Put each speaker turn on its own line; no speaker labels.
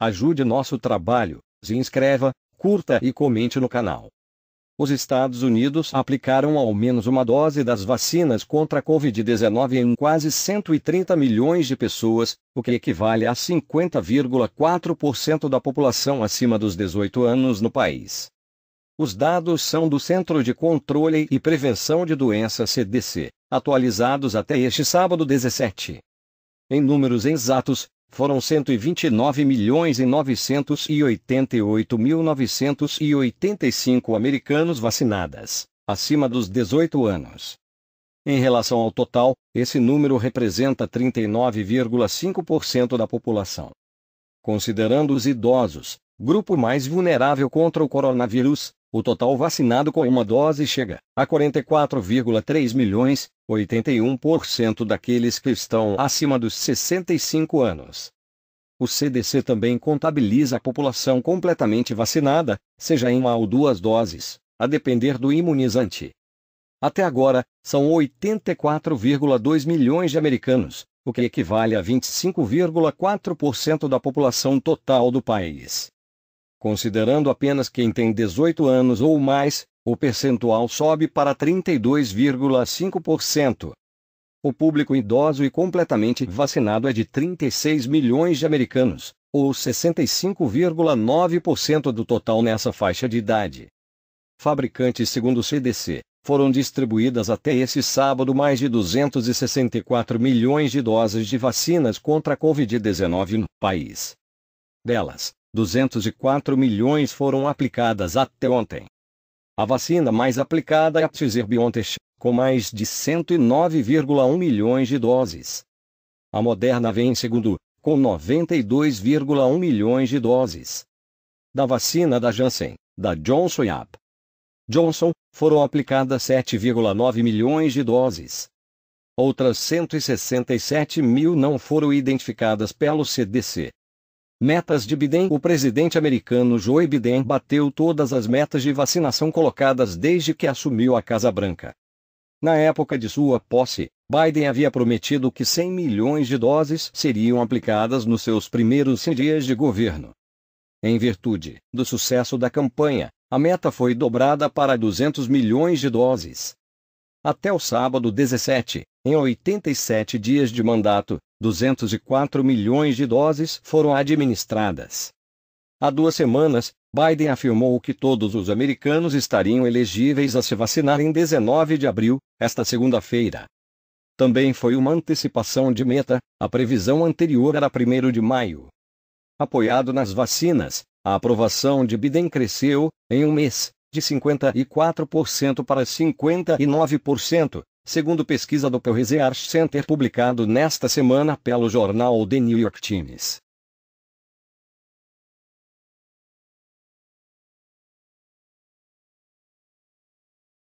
ajude nosso trabalho, se inscreva, curta e comente no canal. Os Estados Unidos aplicaram ao menos uma dose das vacinas contra a Covid-19 em quase 130 milhões de pessoas, o que equivale a 50,4% da população acima dos 18 anos no país. Os dados são do Centro de Controle e Prevenção de Doenças CDC, atualizados até este sábado 17. Em números exatos, foram 129 milhões e 988.985 americanos vacinadas, acima dos 18 anos. Em relação ao total, esse número representa 39,5% da população. Considerando os idosos, grupo mais vulnerável contra o coronavírus, o total vacinado com uma dose chega a 44,3 milhões, 81% daqueles que estão acima dos 65 anos. O CDC também contabiliza a população completamente vacinada, seja em uma ou duas doses, a depender do imunizante. Até agora, são 84,2 milhões de americanos, o que equivale a 25,4% da população total do país. Considerando apenas quem tem 18 anos ou mais, o percentual sobe para 32,5%. O público idoso e completamente vacinado é de 36 milhões de americanos, ou 65,9% do total nessa faixa de idade. Fabricantes segundo o CDC, foram distribuídas até esse sábado mais de 264 milhões de doses de vacinas contra a Covid-19 no país. Delas, 204 milhões foram aplicadas até ontem. A vacina mais aplicada é a Pfizer-BioNTech, com mais de 109,1 milhões de doses. A Moderna vem em segundo, com 92,1 milhões de doses. Da vacina da Janssen, da Johnson Yap. Johnson, foram aplicadas 7,9 milhões de doses. Outras 167 mil não foram identificadas pelo CDC. Metas de Biden O presidente americano Joe Biden bateu todas as metas de vacinação colocadas desde que assumiu a Casa Branca. Na época de sua posse, Biden havia prometido que 100 milhões de doses seriam aplicadas nos seus primeiros 100 dias de governo. Em virtude do sucesso da campanha, a meta foi dobrada para 200 milhões de doses. Até o sábado 17, em 87 dias de mandato, 204 milhões de doses foram administradas. Há duas semanas, Biden afirmou que todos os americanos estariam elegíveis a se vacinar em 19 de abril, esta segunda-feira. Também foi uma antecipação de meta, a previsão anterior era 1 de maio. Apoiado nas vacinas, a aprovação de Biden cresceu, em um mês, de 54% para 59%, segundo pesquisa do Pew Research Center publicado nesta semana pelo jornal The New York Times.